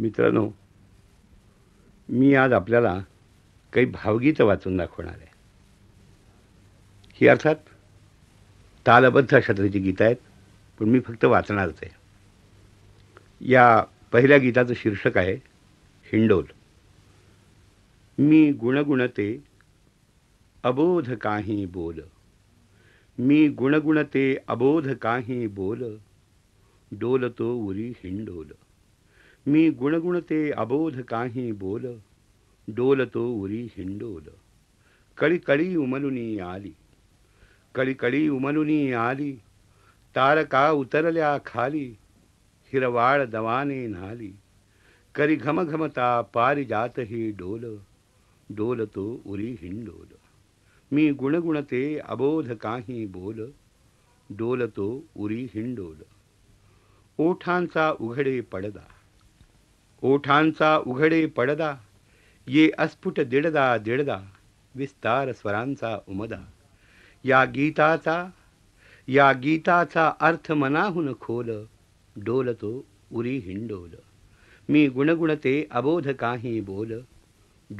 मित्रांनो मी आज आपल्याला काही भावगीतं वाचून दाखवणार आहे ही अर्थात तालबद्ध तऱ्हेची गीतं आहेत पण मी फक्त वाचणारच आहे या पहिल्या गीताचं शीर्षक आहे हिंडोल मी गुणगुणते अबोध काही बोल मी गुणगुणते अबोध काही बोल डोलतो उरी हिंडोल मी गुणगुणते अबोध काही बोल डोलतो उरी हिंडोल कळी कळी उमलुनी आली कळी कळी उमलुनी आली तारका उतरल्या खाली हिरवाळ दवाने न्हाली करी घमघमता पारिजात ही डोल डोलतो उरी हिंडोल मी गुणगुणते अबोध काही बोल डोलतो उरी हिंडोल ओठांचा उघडे पडदा ओठांचा उघडे पडदा ये अस्फुट दिडदा दिडदा विस्तार स्वरांचा उमदा या गीताचा या गीताचा अर्थ मनाहून खोल डोलतो उरी हिंडोल मी गुणगुणते अबोध काही बोल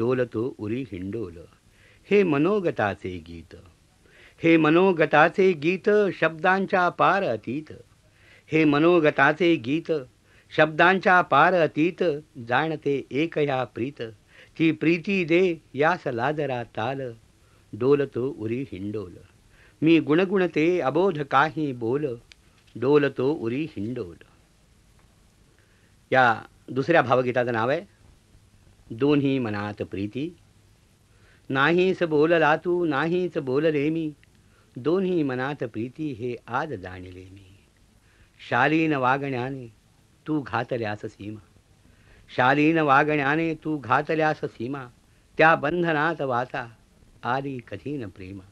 डोलतो उरी हिंडोल हे मनोगताचे गीत हे मनोगताचे गीत शब्दांच्या पार अतीत हे मनोगताचे गीत शब्दांच्या पार अतीत जाणते एक या प्रीत ती प्रीती दे यास लादरा ताल डोलतो उरी हिंडोल मी गुणगुणते अबोध काही बोल डोलतो उरी हिंडोल या दुसऱ्या भावगीताचं नाव आहे दोन्ही मनात प्रीती नाहीच बोलला तू नाहीच बोलले मी दोन्ही मनात प्रीती हे आज जाणले मी शालीन वागण्याने तू घातल्यास सीमा शालीन वागण्याने तू घातल्यास सीमा त्या बंधनात वाचा आली कधीन प्रेमा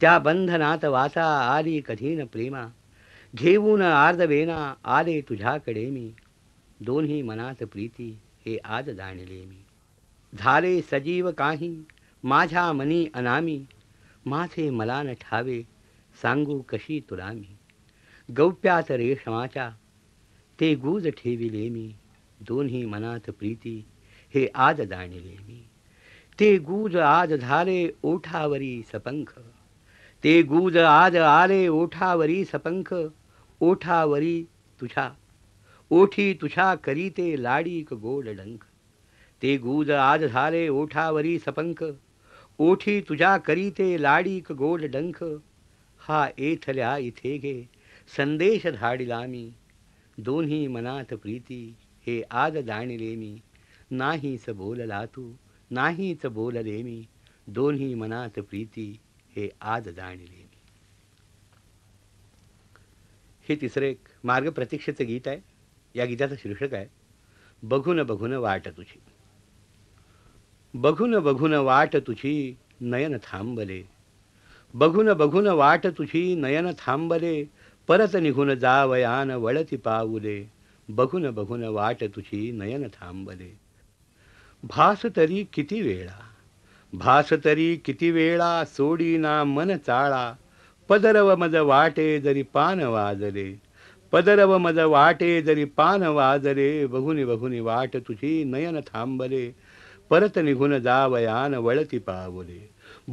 त्या बंधनात वाचा आली कधीन प्रेमा घेऊन आर्दवेना आले तुझ्याकडे मी दोन्ही मनात प्रीती हे आज जाणले मी झाले सजीव काही माझ्या मनी अनामी माथे मला न ठावे सांगू कशी तुला मी गौप्यात रेशमाच्या ते गुज ठेविले मी दोन्ही मनात प्रीती हे आज जाणिले मी ते गुज आज झाले ओठावरी सपंख ते गूज आज आले ओठावरी सपंख ओठावरी तुझ्या ओठी तुझ्या करी ते लाडीक गोड डंख ते गूज आज झाले ओठावरी सपंख ओठी तुझ्या करी ते लाडीक गोड डंख हा एथल्या इथे घे संदेश धाडिला मी दोन्ही मनात प्रीती हे आद जाणले मी नाहीच बोलला तू नाहीच बोलले मी दोन्ही मनात प्रीती हे आद जाणले मी हे तिसरे एक मार्ग प्रतीक्षेचं गीत आहे या गीताचं शीर्षक आहे बघून बघून वाट तुझी बघून बघून वाट तुझी नयन थांबले बघून बघून वाट तुझी नयन थांबले परत निघून जावयान वळती पाऊले बघून बघून वाट तुझी नयन थांबले भास तरी किती वेळा भास तरी किती वेळा सोडीना मन चाळा पदरव मज वाटे जरी पान वाजले पदरव मज वाटे जरी पान वाजले बघुनी बघुनी वाट तुझी नयन थांबले परत निघून जावयान वळती पावले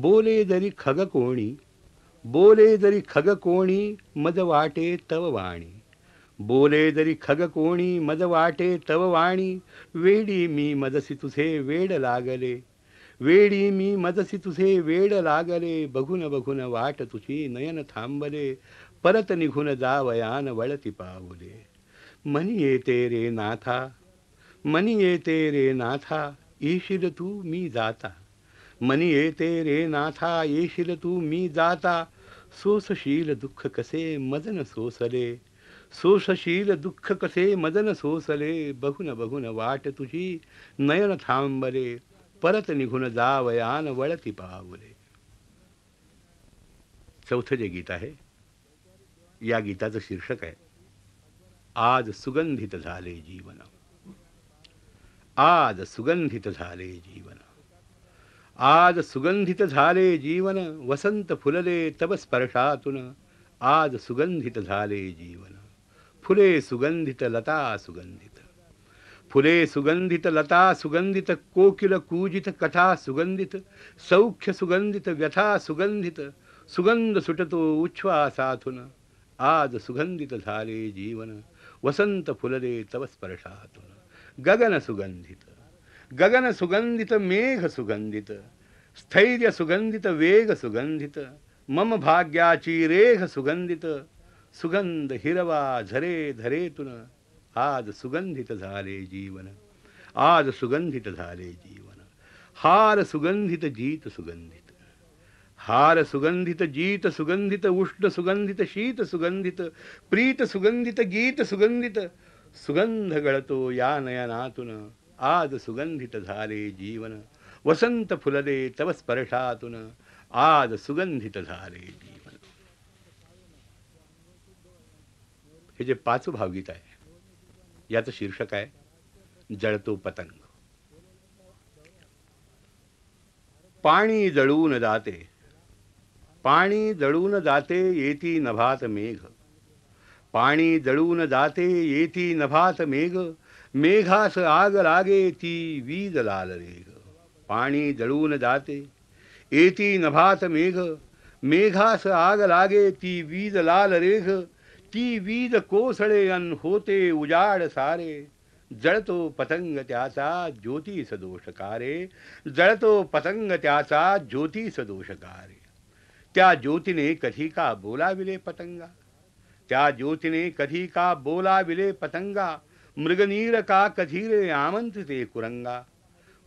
बोले जरी खग कोणी बोले जरी खग कोणी मज वाटे तव वाणी बोले जरी खग कोणी मज वाटे तव वाणी वेडी मी मजसी तुझे वेड लागले वेडी मी मजसी तुझे वेड लागले बघुन बघून वाट तुझी नयन थांबले परत निघून जावयान वळती पावले मनी येते रे नाथा मनी येते रे नाथा येशील तू मी जाता मनी येते रे नाथा येशील तू मी जाता सोसशील दुःख कसे मदन सोसले सोसशील दुःख कसे मदन सोसले बघून बघून वाट तुझी नयन थांबले परत निघून जावयान वळती पावले चौथं जे गीत आहे या गीताचं शीर्षक आहे आज सुगंधित झाले जीवन आज सुगंधित झाले जीवन आज सुगंधित झाले जीवन वसंत फुलले तब स्पर्शातून आज सुगंधित झाले जीवन फुले सुगंधित लता सुगंधित फुले सुगंधित लता सुगंधित कोकिल कूजित कथा सुगंधित सौख्य सुगंधित व्यथा सुगंधित सुगंध सुटतो उच्छ्वासातून आज सुगंधित झाले जीवन वसंत फुलले तव स्पर्शातुन गगन सुगंधित गगन सुगंधित मेघ सुगंधित स्थैर्य सुगंधित वेग सुगंधित मम भाग्याची रेघ सुगंधित सुगंध हिरवा झरे तुन आज सुगंधित झाले जीवन आज सुगंधित झाले जीवन हार सुगंधित जीत सुगंधित हार सुगंधित जीत सुगंधित उष्ण सुगंधित शीत सुगंधित प्रीत सुगंधित गीत सुगंधित सुगंध गळतो या नयनातून आज सुगंधित झाले जीवन वसंत फुलदे तव स्पर्शातून आज सुगंधित झाले जीवन हे जे पाच भावगीत आहे याचं शीर्षक आहे जळतो पतंग पाणी जळून जाते पाणी जळून जाते येती नभात मेघ पाणी जळून जाते येती नभात मेघ मेघास आग लागे ती वीज लाल रेघ पाणी जळून जाते एती नभात मेघ मेघास आग लागे ती वीज लाल रेघ ती वीज कोसळे अन होते उजाड सारे जळतो पतंग त्याचा ज्योती सदोषकारे जळतो पतंग त्याचा ज्योती सदोषकारे त्या ज्योतीने कधी का विले पतंगा त्या ज्योतीने कधी का विले पतंगा मृगनीर का कधीरे आमंत्रिते कुरंगा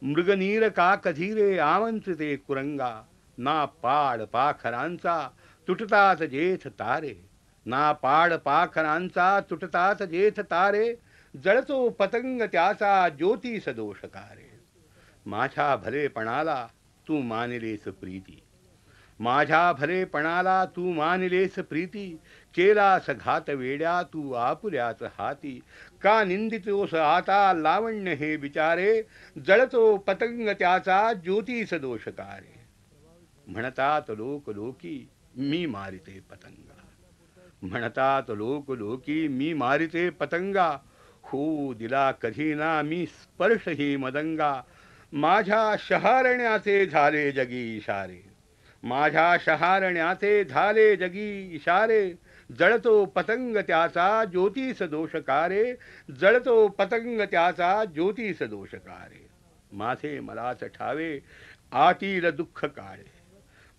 मृगनीर का कधीरे आमंत्रिते कुरंगा ना पाड पाखरांचा तुटतात जेथ तारे ना पाड पाखरांचा तुटतात जेथ तारे जळतो पतंग त्याचा ज्योती सदोषकारे माझ्या भलेपणाला तू मानिलेस प्रीती माझ्या भलेपणाला तू मानलेस प्रीती केलास घात वेड्या तू आपुल्याच हाती का निंदितोस आता लावण्य हे विचारे जळतो पतंग त्याचा ज्योतिष दोषकारे म्हणतात लोक लोकी मी मारिते पतंगा म्हणतात लोक लोकी मी मारिते पतंगा हो दिला कधी ना मी स्पर्श ही मदंगा माझ्या शहारण्याचे झाले जगी इशारे माझ्या शहारण्याचे झाले जगी इशारे जळतो पतंग त्याचा ज्योतिष दोषकारे जळतो पतंग त्याचा ज्योतिष दोषकारे माझे मलाच ठावे आतील दुःख काळे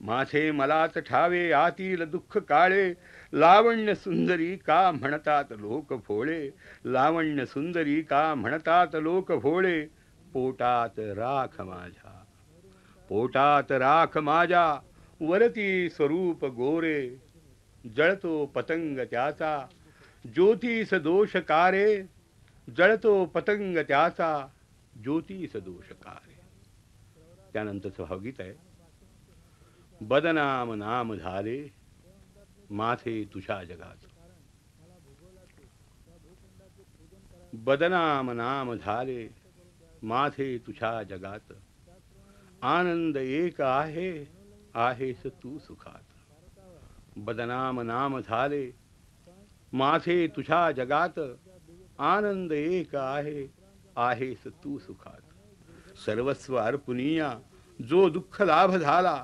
माझे मलाच ठावे आतील दुःख काळे लावण्य सुंदरी का म्हणतात लोक भोळे लावण्य सुंदरी का म्हणतात लोक भोळे पोटात राख माझ्या पोटात राख माझा वरती स्वरूप गोरे जळतो पतंग त्याचा ज्योतिष दोष कारे जळतो पतंग त्याचा ज्योतिष दोष त्यानंतर त्यानंतरचं भावगीत आहे बदनाम नाम झाले माथे तुझ्या जगात बदनाम नाम झाले माथे तुझ्या जगात आनंद एक आहे आहेस तू सुखात बदनाम नाम झाले माथे तुझा जगात आनंद एक आहे आहेस तू सुखात सर्वस्व अर्पुनिया जो दुःख लाभ झाला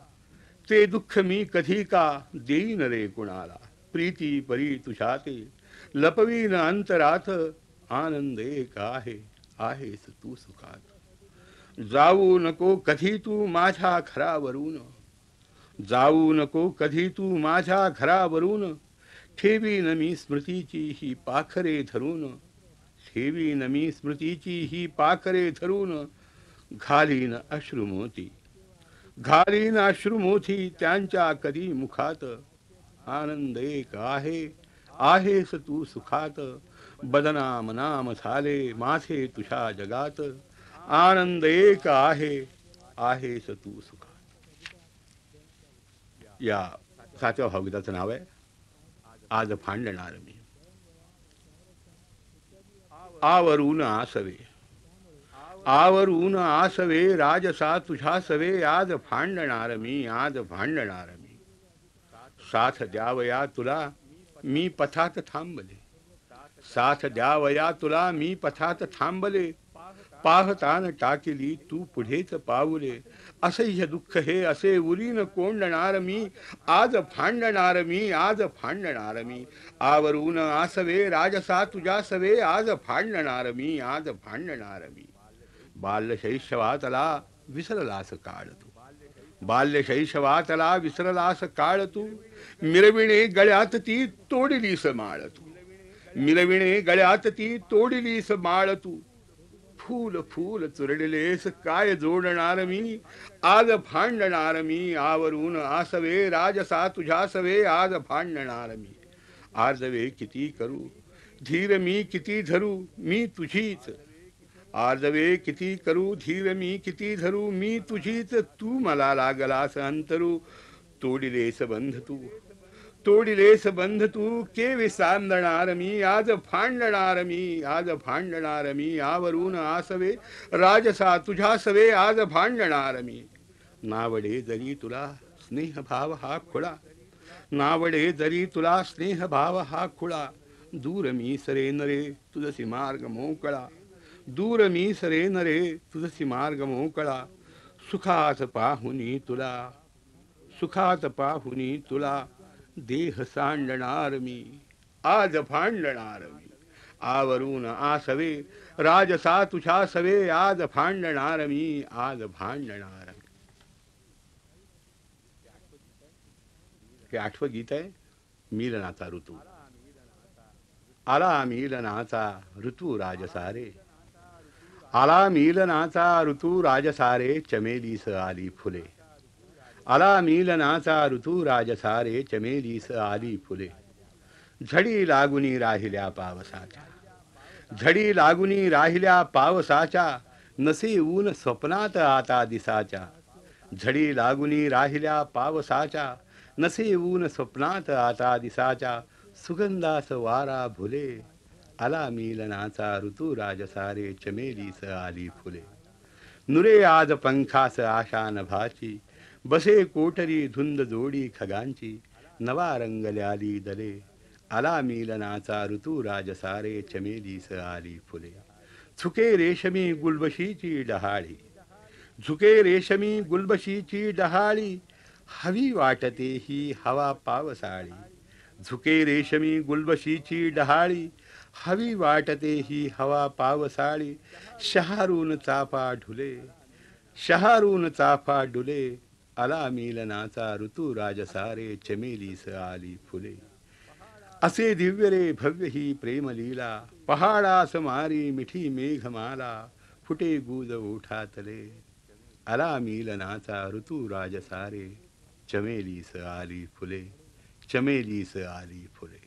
ते दुःख मी कधी का देईन रे कुणाला प्रीती परी तुझ्या ते लपवीन अंतरात आनंद एक आहे आहेस तू सुखात जाऊ नको कधी तू माझ्या खरावरून जाऊ नको कधी तू माझ्या घरावरून ठेवी नमी स्मृतीची ही पाखरे धरून ठेवी नमी स्मृतीची ही पाखरे धरून घालीन अश्रुमोती घालीन अश्रुमोती त्यांच्या कधी मुखात आनंद एक आहे आहेस तू सुखात बदनाम नाम झाले माझे तुझ्या जगात आनंद एक आहे आहेस तू सुखात या सातव्या भावगीताचं नाव आहे आज फांडणार मी आवरून आसवे आवरून आसवे राजसा तुझ्या सवे आज भांडणार मी आज भांडणार मी साथ द्यावया तुला मी पथात थांबले साथ द्यावया तुला मी पथात थांबले पाहतान टाकली तू पुढेच असे असह्य दुःख हे असे उरीन कोंडणार मी आज फांडणार मी आज फांडणार मी आवरून आसवे राजसा तुझ्या सवे आज फांडणार मी आज फांडणार मी बाल्य शैशवातला विसरलास काळ तू बाल्य शैशवातला विसरलास काळ तू मिरविणे गळ्यात ती तोडलीस माळ तू मिरविणे गळ्यात ती तोडलीस माळ तू फूल फूल चुरडिलेस काय जोडणार मी आज भांडणार मी आवरून आसवे राजसा सवे आज भांडणार मी आजवे किती करू धीर मी किती धरू मी तुझीच आजवे किती करू धीर मी किती धरू मी तुझीच तू मला लागलास अंतरू तोडिलेस बंध तू तोडिलेस बंध तू के विसांदणार मी आज फांडणार मी आज फांडणार मी आवरून आसवे राजसा तुझ्या सवे आज भांडणार मी नावडे जरी तुला स्नेह भाव हा खुळा नावडे जरी तुला स्नेह भाव हा खुळा दूर मी सरे नरे तुझसी मार्ग मोकळा दूर मी सरे नरे तुझसी मार्ग मोकळा सुखात पाहुनी तुला सुखात पाहुनी तुला देह सांडणार मी आज फांडणार मी आवरून आसवे राजसा तुझ्या सवे आज फांडणार मी आज भांडणार मी हे आठवं गीत आहे मिलनाचा ऋतू आला मिलनाचा ऋतू राजसारे आला मिलनाचा ऋतू राजसारे चमेलीस आली फुले आला मिलनाचा ऋतू सारे चमेलीस आली फुले झडी लागुनी राहिल्या पावसाच्या झडी लागुनी राहिल्या पावसाचा नसे ऊन स्वप्नात आता दिसाच्या झडी लागुनी राहिल्या पावसाचा नसे ऊन स्वप्नात आता दिसाच्या सुगंधास वारा भुले आला मिलनाचा ऋतू सारे चमेलीस आली फुले नुरे आज पंखास आशा नभाची बसे कोटरी धुंद जोडी खगांची नवा रंगल्याली दले आला मिलनाचा ऋतू राजसारे चमेली स आली फुले झुके रेशमी गुलबशीची डहाळी झुके रेशमी गुलबशीची डहाळी हवी वाटते ही हवा पावसाळी झुके रेशमी गुलबशीची डहाळी हवी वाटते ही हवा पावसाळी शहारून चाफा ढुले शहारून चाफा ढुले आला मिलनाचा ऋतू राजसारे चमेलीस आली फुले असे दिव्य रे भव्य ही प्रेम लीला पहाडास मारी मिठी मेघमाला फुटे गुद उठातले, आला मीलनाचा ऋतू राजसारे चमेलीस आली फुले चमेलीस आली फुले